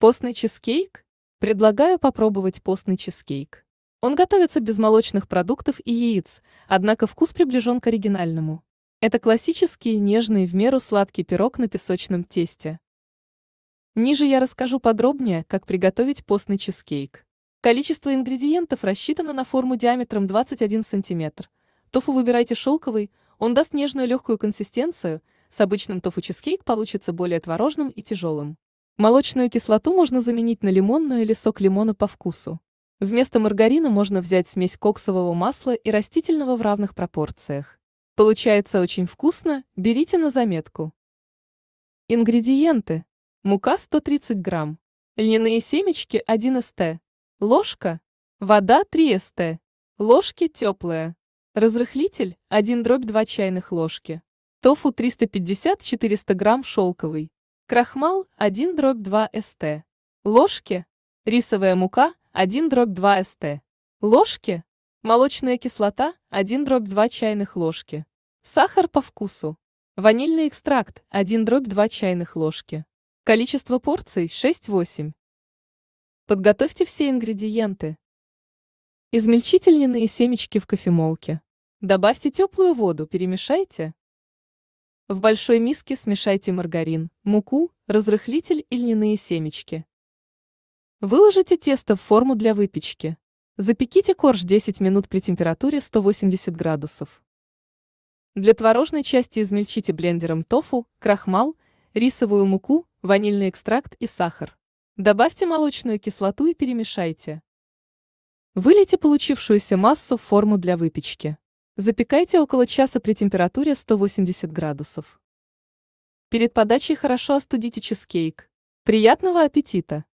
Постный чизкейк? Предлагаю попробовать постный чизкейк. Он готовится без молочных продуктов и яиц, однако вкус приближен к оригинальному. Это классический нежный в меру сладкий пирог на песочном тесте. Ниже я расскажу подробнее, как приготовить постный чизкейк. Количество ингредиентов рассчитано на форму диаметром 21 см. Тофу выбирайте шелковый, он даст нежную легкую консистенцию, с обычным тофу чизкейк получится более творожным и тяжелым. Молочную кислоту можно заменить на лимонную или сок лимона по вкусу. Вместо маргарина можно взять смесь коксового масла и растительного в равных пропорциях. Получается очень вкусно, берите на заметку. Ингредиенты. Мука 130 грамм. Льняные семечки 1 ст. Ложка. Вода 3 ст. Ложки теплые. Разрыхлитель 1 дробь 2 чайных ложки. Тофу 350-400 грамм шелковый. Крахмал 1 дробь 2 ст. Ложки. Рисовая мука 1 дробь 2 ст. Ложки. Молочная кислота 1 дробь 2 чайных ложки. Сахар по вкусу. Ванильный экстракт 1 дробь 2 чайных ложки. Количество порций 6-8. Подготовьте все ингредиенты. Измельчите льняные семечки в кофемолке. Добавьте теплую воду, перемешайте. В большой миске смешайте маргарин, муку, разрыхлитель и льняные семечки. Выложите тесто в форму для выпечки. Запеките корж 10 минут при температуре 180 градусов. Для творожной части измельчите блендером тофу, крахмал, рисовую муку, ванильный экстракт и сахар. Добавьте молочную кислоту и перемешайте. Вылейте получившуюся массу в форму для выпечки. Запекайте около часа при температуре 180 градусов. Перед подачей хорошо остудите чизкейк. Приятного аппетита!